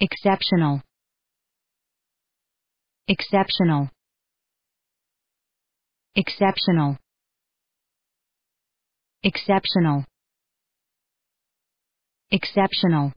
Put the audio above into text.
exceptional exceptional exceptional exceptional exceptional